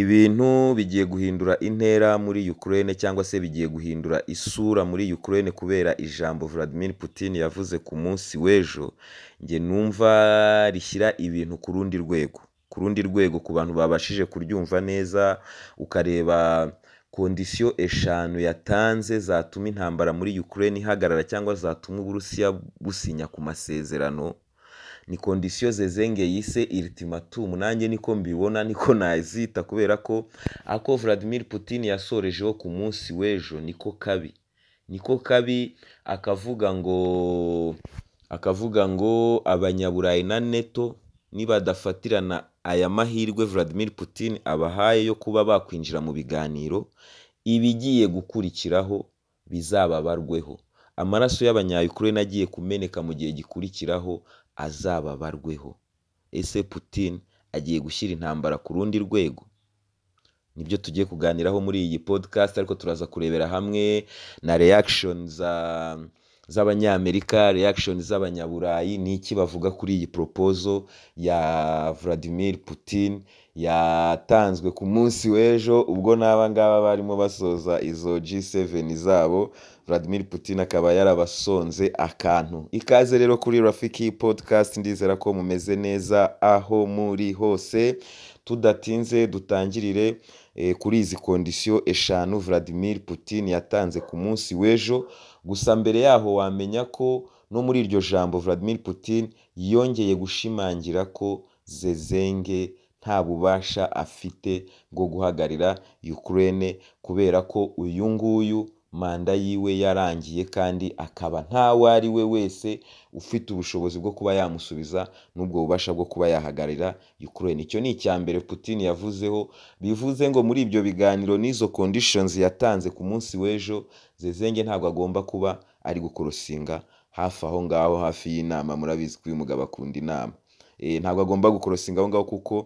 Ibintu bigiye guhindura intera muri Ukraine cyangwa se bigiye guhindura isura muri Ukraine kubera ijambo Vladimir Putin yavuze ku munsi w'ejo, njye numva rishyira ibintu ku rundi rwego, ku rundi rwego ku bantu babashije kuryumva neza, ukareba kondisiyo eshanu yatanze zatuma intambara muri Ukraine ihagarara cyangwa zatuma Uburusiya businya ku masezerano. ni kondisiyo zezenge yise iritimatumu nanjye niko mbibona niko nazita kubera ko ako Vladimir Putin yasorejeho ku munsi w'ejo niko kabi niko kabi akavuga ngo akavuga ngo abanyaburayi na neto nibadafatirana aya mahirwe Vladimir Putin abahaye yo kuba bakwinjira mu biganiro ibigiye gukurikiraho bizababarweho amaraso y'abanyayukurene agiye kumeneka mu gihe gikurikiraho azababarweho. Ese Putin agiye gushyira intambara ku rundi rwego? Nibyo tugiye kuganiraho muri iyi podcast ariko turaza kurebera hamwe na reaction za ah, z'abanyamerika reaction z'abanyaburayi ni iki bavuga kuri iyi proposal ya Vladimir Putin yatanzwe ku munsi w'ejo ubwo n'aba ngaba barimo basoza izo G7 zabo Vladimir Putin akaba yarabasonze akantu ikaze rero kuri Rafiki podcast ndizera ko mumeze neza aho muri hose tudatinze dutangirire eh, kuri izi kondisiyo eshanu Vladimir Putin yatanze ku munsi w'ejo gusa mbere yaho wamenya ko no muri iryo jambo Vladimir Putin yongeye gushimangira ko zezenge nta bubasha afite bwo guhagararira Ukraine kubera ko uyu nguyu manda yiwe yarangiye kandi akaba ntawe ari we wese ufite ubushobozi bwo kuba yamusubiza n'ubwo bubasha bwo kuba yahagararira Ukraine icyo ni icya mbere Putin yavuzeho bivuze ngo muri ibyo biganiro n'izo conditions yatanze ku munsi w'ejo Zezenge ntabwo agomba kuba ari gukorosinga hafi aho ngaho hafi y'inama murabizi ko uyu mugabo akunda inama eh, ntabwo agomba gukorosinga aho ngaho kuko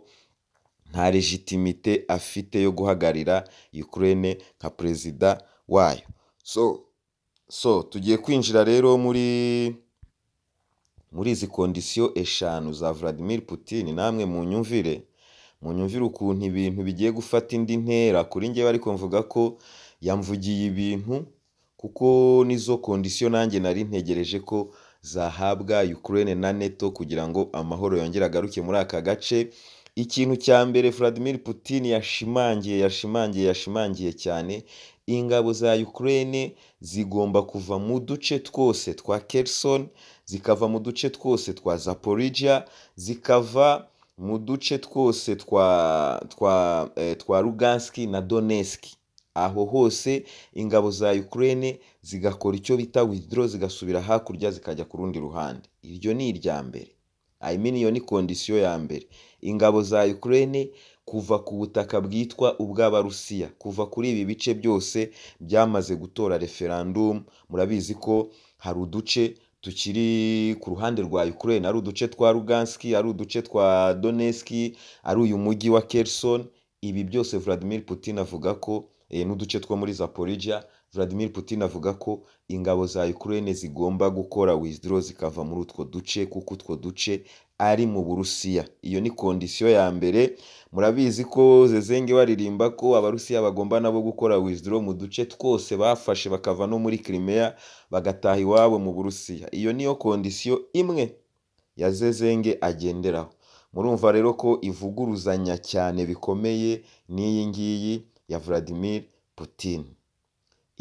nta legitimite afite yo guhagararira Ukraine nka perezida wayo so so tugiye kwinjira rero muri muri izi kondisiyo eshanu za Vladimir Putin namwe mu nyumvire mu nyumvire ukuntu ibintu bigiye gufata indi ntera kuri njyewe ariko mvuga ko yamvugiye ibintu kuko nizo kondisiyo nanjye nari ntegereje ko zahabwa Ukraine na NATO kugira ngo amahoro yongere agaruke muri aka gace Ikintu cya mbere Vladimir Putin yashimangiye yashimangiye yashimangiye cyane, ingabo za Ukraine zigomba kuva mu duce twose twa Kherson, zikava mu duce twose twa Zaporijia, zikava mu duce twose twa twa eh, twa Ruganski na doneski Aho hose ingabo za Ukraine zigakora icyo bita withdraw zigasubira hakurya zikajya ku rundi ruhande. Iryo ni irya mbere. I mean iyo ni kondisiyo ya mbere ingabo za Ukraine kuva ku butaka bwitwa ubw'Abarusiya kuva kuri ibi bice byose byamaze gutora referandumu murabizi ko hari uduce tukiri ku ruhande rwa Ukraine ari uduce twa Ruganski, ari uduce twa Donetsk ari uyu mujyi wa Kherson ibi byose Vladimir Putin avuga ko eh, n'uduce two muri Zaporijia Vladimir Putin avuga ko ingabo za Ukraine zigomba gukora withdraw zikava muri utwo duce kuko utwo duce ari mu Burusiya. Iyo ni kondisiyo ya mbere, murabizi ko Zezenge baririmba ko Abarusiya bagomba nabo gukora withdraw mu duce twose bafashe bakava no muri Crimea bagataha iwabo mu Burusiya. Iyo niyo kondisiyo imwe ya Zezenge agenderaho. Murumva rero ko ivuguruzanya cyane bikomeye n'iyi ngiyi ya Vladimir Putin.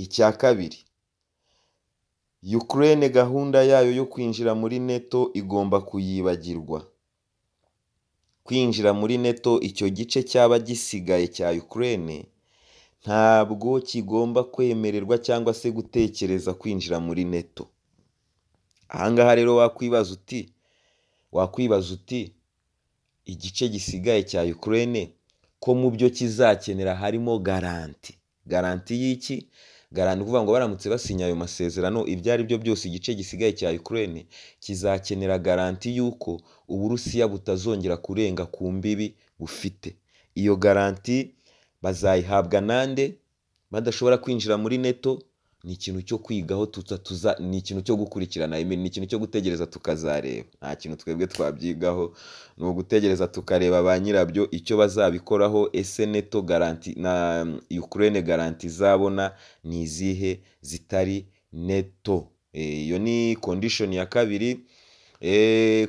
Icya kabiri, Ukraine gahunda yayo yo kwinjira muri neto igomba kuyibagirwa. Kwinjira muri Neto icyo gice cyaba gisigaye cya Ukraine ntabwo kigomba kwemererwa cyangwa se gutekereza kwinjira muri NATO. Aha rero wakwibaza uti wakwibaza uti igice gisigaye cya Ukraine ko mu byo kizakenera harimo garanti. Garanti y'iki? Garanti kuvuga ngo baramutse basinye ayo masezerano ibyo ari byo byose igice gisigaye cya Ukraine kizakenera garanti y'uko Uburusiya butazongera kurenga ku mbibi bufite. Iyo garanti bazayihabwa nande Badashobora kwinjira muri neto ni ikintu cyo kwigaho ni ikintu cyo gukurikirana ni ikintu cyo gutegereza tukazareba nta kintu twebwe twabyigaho ni ugutegereza tukareba ba nyirabyo icyo bazabikoraho ese neto garanti na Ukraine garanti zabona ni izihe zitari neto eh, iyo ni kondishoni ya kabiri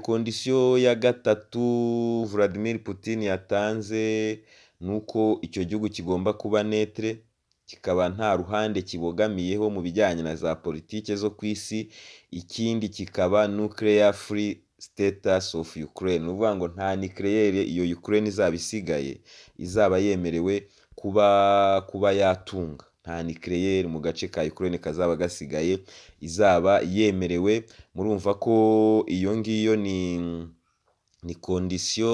kondisiyo eh, ya gatatu Vladimir Putin yatanze ni uko icyo gihugu kigomba kuba netere kikaba nta ruhande kibogamiyeho mu bijyanye na za politiki zo ku isi ikindi kikaba nuclear free status of Ukraine ni ukuvuga ngo nta nucleaire iyo Ukraine izaba isigaye izaba yemerewe kuba kuba yatunga nta nucleaire mu gace ka Ukraine kazaba gasigaye izaba yemerewe murumva ko iyo ngiyo ni ni kondisiyo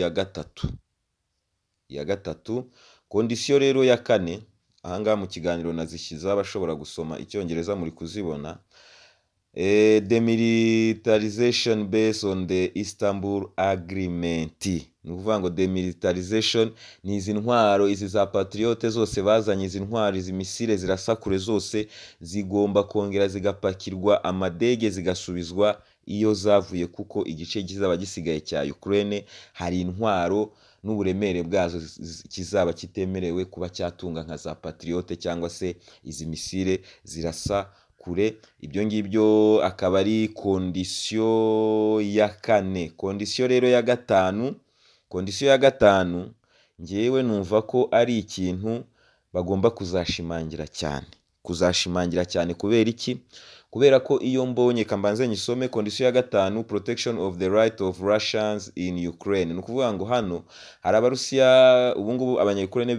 ya gatatu ya gatatu kondisiyo rero ya kane Aha ngaha mu kiganiro nazishyize abashobora gusoma Icyongereza muri kuzibona. Eh, demilitarization based on the Istanbul Agreement. Ni ukuvuga ngo demilitarization ni izi ntwaro izi za patriote zose bazanye izi ntwaro izi misile zirasakure zose zigomba kongera zigapakirwa amadege zigasubizwa iyo zavuye kuko igice kizaba gisigaye cya Ukraine hari intwaro n'uburemere bwazo kizaba kitemerewe kuba cyatunga nka za patiriyote cyangwa se izi misile zirasa kure ibyo ngibyo akaba ari kondisiyo ya kane kondisiyo rero ya gatanu kondisiyo ya gatanu ngewe numva ko ari ikintu bagomba kuzashimangira cyane kuzashimangira cyane kubera iki Kubera ko iyo mbonye reka nyisome kondisiyo ya gatanu protection of the right of Russians in Ukraine ni ukuvuga ngo hano hari abarusiya ubu ngubu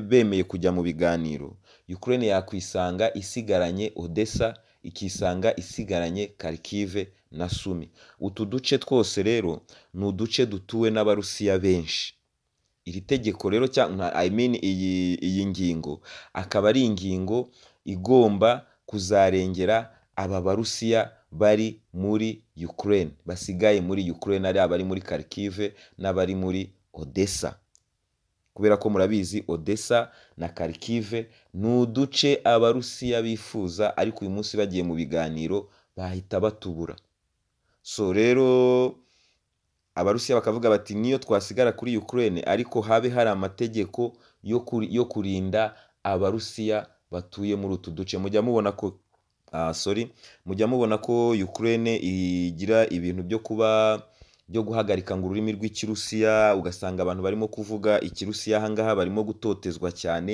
bemeye kujya mu biganiro Ukraine yakwisanga isigaranye Odessa ikisanga isigaranye Kharkiv na Sumi utu duce twose rero ni uduce dutuwe n'abarusiya benshi iri tegeko rero cyangwa i mean iyi iyi ngingo akaba ari ingingo igomba kuzarengera aba barusiya bari muri Ukraine basigaye muri Ukraine ari abari muri Kharkiv n'abari muri Odessa kubera ko murabizi Odessa na Kharkiv ni uduce abarusiya bifuza ariko uyu munsi bagiye mu biganiro bahita batubura so rero abarusiya bakavuga bati niyo twasigara kuri Ukraine ariko habe hari amategeko yo kurinda abarusiya batuye muri utu duce mujya mubona ko Ah, sorry mujya mubona ko Ukraine igira ibintu byo kuba byo guhagarika ngo ururimi rw'ikirusiya ugasanga abantu barimo kuvuga ikirusiya ahangaha barimo gutotezwa cyane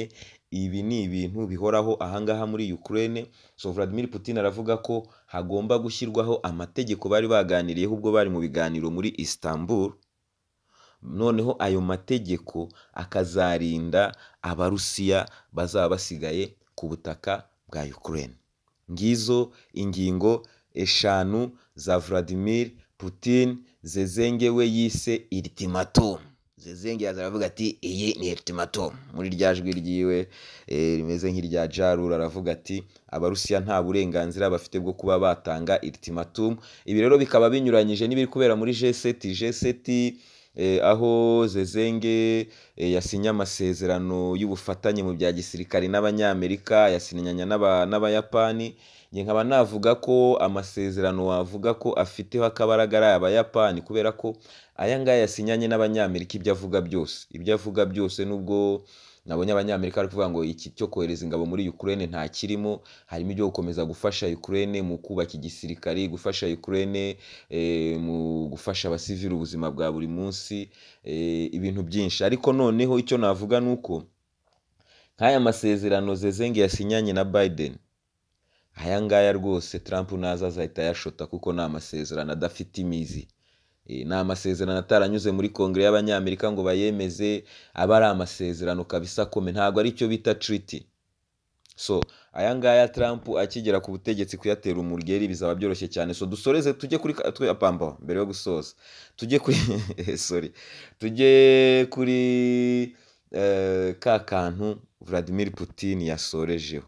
ibi ni ibintu bihoraho ahangaha muri Ukraine so Vladimir Putin aravuga ko hagomba gushyirwaho amategeko bari baganiriyeho ubwo bari mu biganiro muri Istanbul noneho ayo mategeko akazarinda abarusiya bazaba basigaye ku butaka bwa Ukraine Ngizo ingingo eshanu za Vladimir Putin zezenge we yise ultimatum. Zezenge aravuga ati iyi ni ultimatum muri rya jwi ryiwe eh, rimeze nk'irya Jarur aravuga ati abarusiya nta burenganzira bafite bwo kuba batanga ultimatum. Ibi rero bikaba binyuranyije n'ibiri kubera muri G7, g Eh, aho Zezenge eh, yasinye amasezerano y'ubufatanye mu bya gisirikare n'Abanyamerika yasinyanya n'Abayapani njye nkaba navuga ko amasezerano wavuga ko afiteho akabaraga ari Abayapani kubera ko aya ngaya yasinyanye n'Abanyamerika ibyo avuga byose, ibyo avuga byose nubwo nabonye abanyamerika bari kuvuga ngo iki cyo kohereza ingabo muri Ukraine nta kirimo harimo ibyo gukomeza gufasha Ukraine mu kubaka igisirikari gufasha Ukraine eh, mu gufasha abasivili ubuzima bwa buri munsi eh, ibintu byinshi ariko noneho icyo navuga ni uko nk'aya masezerano zezengi yasinyanye na Biden aya ngaya rwose Trump naza azahita ayashota kuko ni amasezerano adafite imizi Eh, ni amasezerano ataranyuze muri kongere y'abanyamerika ngo bayemeze aba ari amasezerano kabisa akome ntabwo ari cyo bita tiriti so aya ngaya Trump akigera ku butegetsi kuyatera umurgeri bizaba byoroshye cyane so dusoreze tujye kuri twapamba mbere yo gusoza tujye kuri sorry tujye kuri eh, ka kantu Vladimir Putin yasorejeho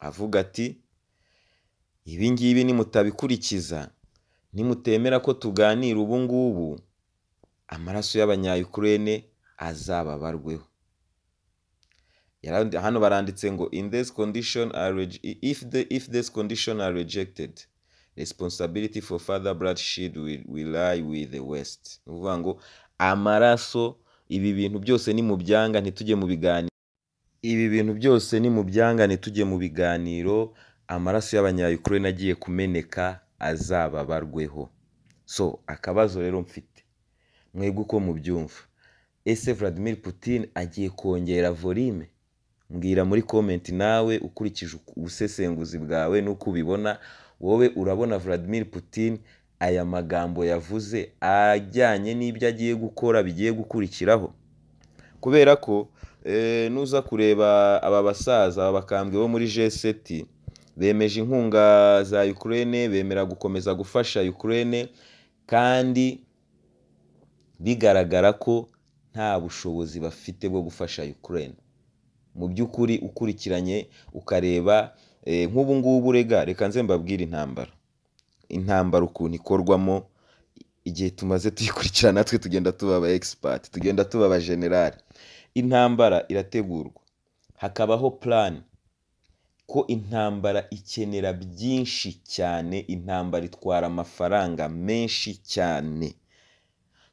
avuga ati ibingibi nimutabikurikiza nimutemera ko tuganira ubu ngubu amaraso y'abanyayukurene azababarweho hano baranditse ngo in this condition are if the if this condition are rejected responsibility for further bloodshed will, will lie with the west ni ukuvuga ngo amaraso ibi bintu byose ni mu byanga ntitujye mu biganiro ibi bintu byose ni mu byanga ntitujye mu biganiro amaraso y'abanyayukurene agiye kumeneka azababarweho so akabazo rero mfite mwebwe uko mubyumva ese vladimir Putin agiye kongera volume mbwira muri komenti nawe ukurikije ubusesenguzi bwawe n'uko ubibona wowe urabona vladimir Putin aya magambo yavuze ajyanye n'ibyo agiye gukora bigiye gukurikiraho kubera ko eh, nuza kureba aba basaza bakambwe bo muri g bemeje inkunga za Ukraine bemera gukomeza gufasha Ukraine kandi bigaragara ko nta bushobozi bafite bwo gufasha Ukraine mu by'ukuri ukurikiranye ukareba eh, nk'ubu ngubu rega reka nze mbabwire intambara intambara ukuntu ikorwamo igihe tumaze tuyikurikirana natwe tugenda tuba aba egisipati tugenda tuba aba generali intambara irategurwa hakabaho purani ko intambara ikenera byinshi cyane intambara itwara amafaranga menshi cyane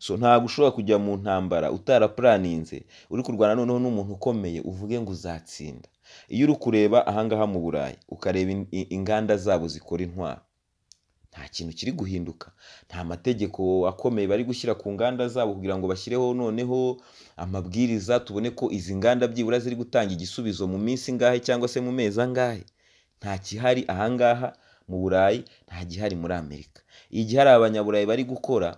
so ntabwo ushobora kujya mu ntambara utarapuraninze uri kurwana noneho n'umuntu ukomeye uvuge ngo uzatsinda iyo uri kureba ahangaha mu burayi ukareba inganda zabo zikora intwaro nta kintu kiri guhinduka nta mategeko akomeye bari gushyira ku nganda zabo kugira ngo bashyireho noneho amabwiriza tubone ko izi nganda byibura ziri gutanga igisubizo mu minsi ingahe cyangwa se mu mezi angahe nta kihari ahangaha mu burayi nta gihari muri amerika hari abanyaburayi bari gukora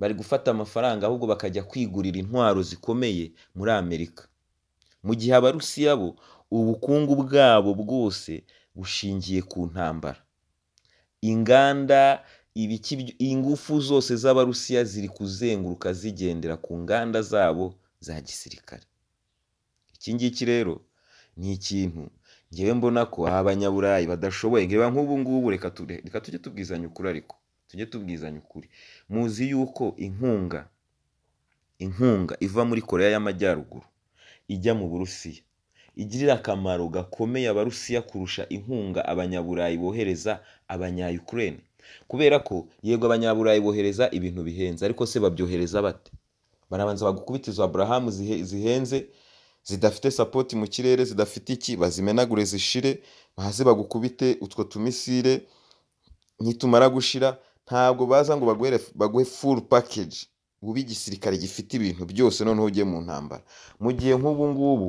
bari gufata amafaranga ahubwo bakajya kwigurira intwaro zikomeye muri amerika mu gihe abarusiya bo ubukungu bwabo bwose bushingiye ku ntambara inganda ingufu zose z'abarusiya ziri kuzenguruka zigendera ku nganda zabo za gisirikare iki ngiki rero ni ikintu ngewe mbona ko abanyaburayi badashoboye ngeba nk'ubu ngubu reka tujye tubwizanya ukuri ariko tujye tubwizanya ukuri muzi yuko inkunga inkunga iva muri koreya y'amajyaruguru ijya mu burusiya igirira akamaro gakomeye abarusiya kurusha inkunga abanyaburayi bohereza abanyayukurene kubera ko yego abanyaburayi bohereza ibintu bihenze ariko se babyohereza bate barabanza bagukubita izo aburahamu zihenze zidafite sapoti mu kirere zidafite iki bazimenagure zishire maze bagukubite utwo tumisire ntitumara gushira ntabwo baza ngo baguhe furu pakeji ube igisirikare gifite ibintu byose noneho ugiye mu ntambara mu gihe nk'ubu ngubu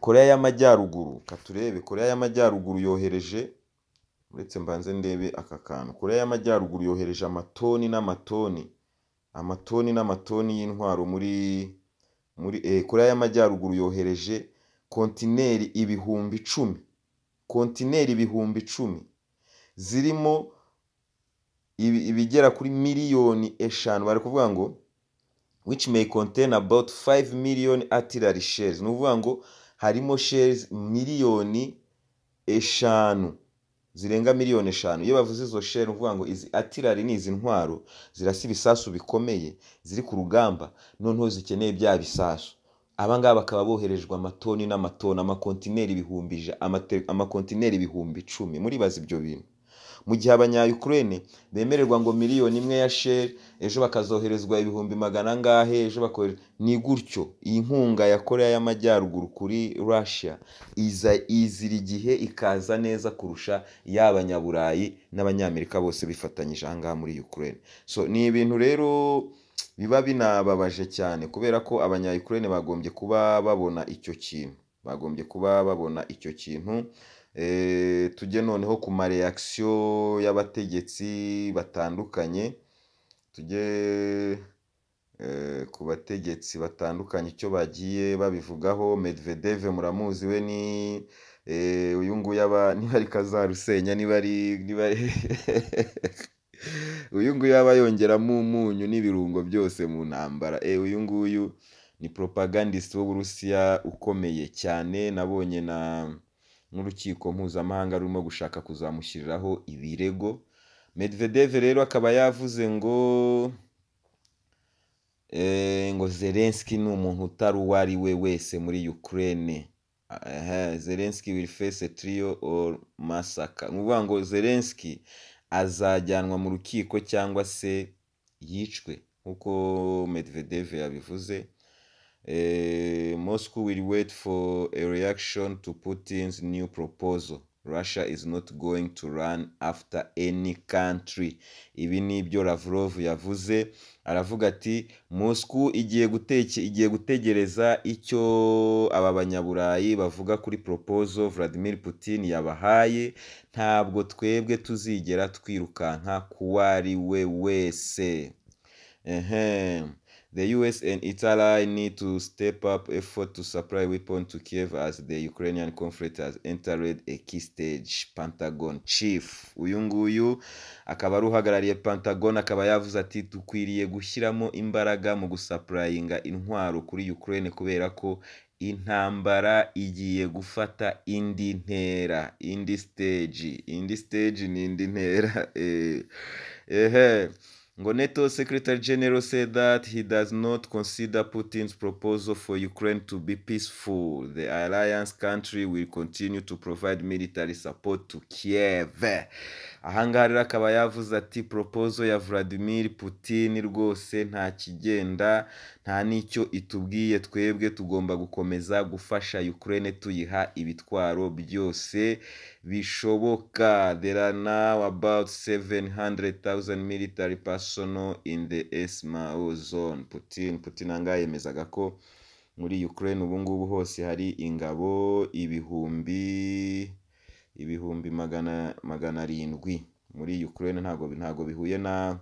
Koreya y'Amajyaruguru ka turebe y'Amajyaruguru yohereje uretse mbanze ndebe aka kantu Koreya y'Amajyaruguru yohereje amatoni n'amatoni amatoni n'amatoni y'intwaro muri muri eh, Koreya y'Amajyaruguru yohereje kontineri ibihumbi icumi kontineri ibihumbi icumi zirimo ibigera kuri miliyoni eshanu bari kuvuga ngo which may contain about five million artillery shells ni ukuvuga ngo harimo sheri miliyoni eshanu zirenga miliyoni eshanu iyo bavuze izo sheri ni ukuvuga ngo izi atirari ni izi ntwaro zirasa ibisasu bikomeye ziri ku rugamba noneho zikeneye bya bisasu aba bakaba boherejwe amatoni n'amatoni amakontineri ibihumbi amakontineri ibihumbi icumi muri muribaza ibyo bintu mu gihe abanyayukurene bemererwa ngo miliyoni imwe ya sheri ejo bakazoherezwa ibihumbi magana angahe ejo bakore ni gutyo iyi nkunga ya Korea y'amajyaruguru kuri russia iza izira igihe ikaza neza kurusha y'abanyaburayi n'abanyamerika bose bifatanyije aha muri ukurene so ni ibintu rero biba binababaje cyane kubera ko abanyayukurene bagombye kuba babona icyo kintu bagombye kuba babona icyo kintu Eh, tujye noneho ku mareyakisiyo y'abategetsi batandukanye tujye eh, ku bategetsi batandukanye icyo bagiye babivugaho Medvedev muramuzi we ni uyu nguyu niba ari kazarusenya niba ari uyu nguyu aba yongeramo umunyu n'ibirungo byose mu ntambara eh, uyu nguyu ni propagandist w'Uburusiya ukomeye cyane nabonye na n'urukiko mpuzamahanga rurimo gushaka kuzamushyiriraho ibirego Medvedev rero akaba yavuze ngo eh, ngo Zelensky ni umuntu utari uwo ari we wese muri Ukraine Zelensky will face a trio or massacre ni ukuvuga ngo Zelensky azajyanwa mu rukiko cyangwa se yicwe nk'uko Medvedev yabivuze Eh, Moscow will wait for a reaction to Putin's new proposal. Russia is not going to run after any country ibi ni ibyo Lavrov yavuze aravuga ati Moscow igiye guteke igiye gutegereza icyo aba banyaburayi bavuga kuri proposal Vladimir Putin yabahaye ntabwo twebwe tuzigera twirukanka kuwari we wese ehem The US and Italy need to step up effort to supply weapons to Kiev as the Ukrainian conflict has entered a key stage. Pentagon Chief. Uyu nguyu akaba ari uhagarariye Pentagon akaba yavuze ati dukwiriye gushyiramo imbaraga mu gusapurayinga intwaro kuri Ukraine kubera ko intambara igiye gufata indi ntera indi stage indi stage ni indi ntera ehe ngo NATO Secretary General said that he does not consider Putin's proposal for Ukraine to be peaceful. The alliance country will continue to provide military support to Kiev. ahangaha rero akaba yavuze ati proposal ya Vladimir Putin rwose nta kigenda nta n'icyo itubwiye twebwe tugomba gukomeza gufasha Ukraine tuyiha ibitwaro byose bishoboka there are now about 700,000 military personnel in the SMO zone Putin Putin angahe yemezaga ko muri Ukraine ubungubu hose hari ingabo ibihumbi ibihumbi magana magana arindwi muri Ukraine ntabwo ntago bihuye na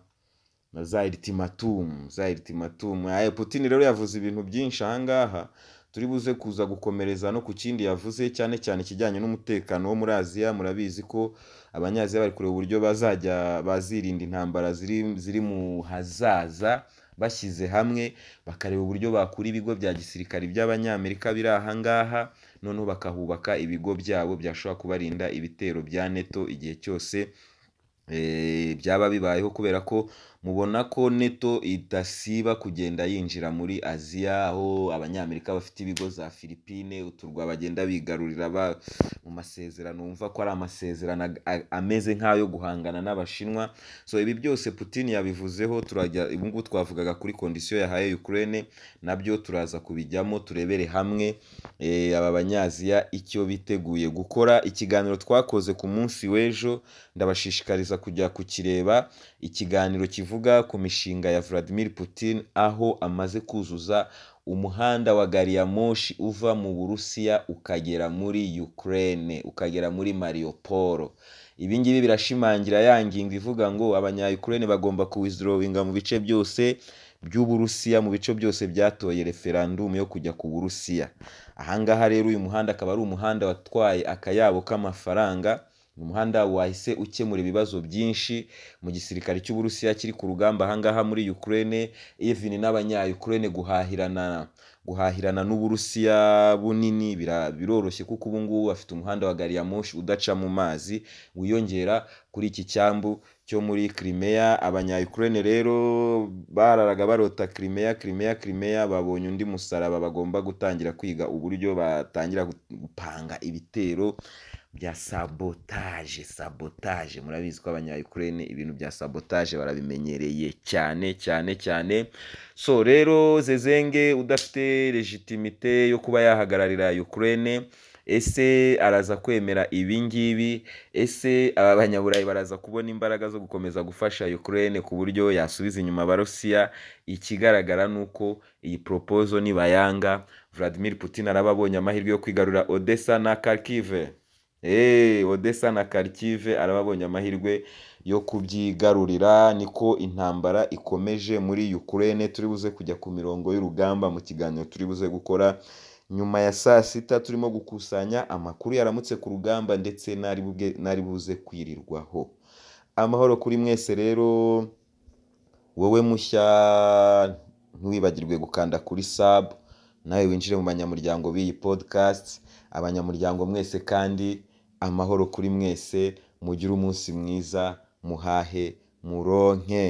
na za ultimatum za ultimatum aye Putin rero yavuze ibintu byinshi ahangaha turi buze kuza gukomereza no ku kindi yavuze cyane cyane ikijyanye n'umutekano wo muri Aziya murabizi ko abanyaziya bari kureba uburyo bazajya bazirinda intambara ziri mu hazaza bashyize hamwe bakareba uburyo bakura ibigo bya gisirikare by'abanyamerika biri aha ngaha noneho bakahubaka ibigo byabo byashobora kubarinda ibitero bya neto igihe cyose eh, byaba bibayeho kubera ko mubona ko neto idasiba kugenda yinjira muri Aziya aho abanyamerika bafite ibigo za Filipine uturwa bagenda bigarurira mu masezerano wumva ko ari amasezerano ameze nk'ayo guhangana n'Abashinwa so ibi byose Putin yabivuzeho turajya ubu twavugaga kuri kondisiyo yahaye Ukraine nabyo turaza kubijyamo turebere hamwe eh, aba banyaziya icyo biteguye gukora ikiganiro twakoze ku munsi w'ejo ndabashishikariza kujya kukireba ikiganiro kivuga ku mishinga ya Vladimir Putin aho amaze kuzuza umuhanda wa gari ya moshi uva mu Burusiya ukagera muri Ukraine ukagera muri Mariupol ibi ngibi birashimangira ya ngingo ivuga ngo abanyayukurene bagomba kuwizidorowinga mu bice byose by'uburusiya mu bice byose byatoye referandumu yo kujya ku burusiya ahangaha rero uyu muhanda akaba ari umuhanda watwaye akayabo k'amafaranga ni umuhanda wahise ukemura ibibazo byinshi mu gisirikare cy'uburusiya kiri ku rugamba ahangaha muri ukraine even n'abanya guhahirana guhahirana n'uburusiya bunini biroroshye kuko ubu ngubu bafite umuhanda wa gari ya moshi udaca mu mazi wiyongera kuri iki cyambu cyo muri Crimea abanya rero bararaga barota Crimea Crimea Crimea babonye undi musaraba bagomba gutangira kwiga uburyo batangira gupanga ibitero bya sabotaje sabotaje murabizi ko abanyayukurene ibintu bya sabotaje barabimenyereye cyane cyane cyane so rero zezenge udafite legitimite yo kuba yahagararira ukurene ese araza kwemera ibi ngibi ese aba banyaburayi baraza kubona imbaraga zo gukomeza gufasha Ukraine ku buryo yasubiza inyuma Barusiya ikigaragara ni uko iyi propozo nibayanga Vladimir Putin arababonye amahirwe yo kwigarura Odessa na Kharkiv eee eh, odessa na karikive arababonye amahirwe yo kubyigarurira niko intambara ikomeje muri Ukraine turi buze kujya ku mirongo y'urugamba mu kiganiro turi buze gukora nyuma ya saa sita turimo gukusanya amakuru yaramutse ku rugamba ndetse n'ari buze kwirirwaho amahoro kuri mwese rero wowe mushya ntiwibagirwe gukanda kuri sabu nawe winjire mu banyamuryango b'iyi podcast abanyamuryango mwese kandi amahoro kuri mwese mugire umunsi mwiza muhahe muronke.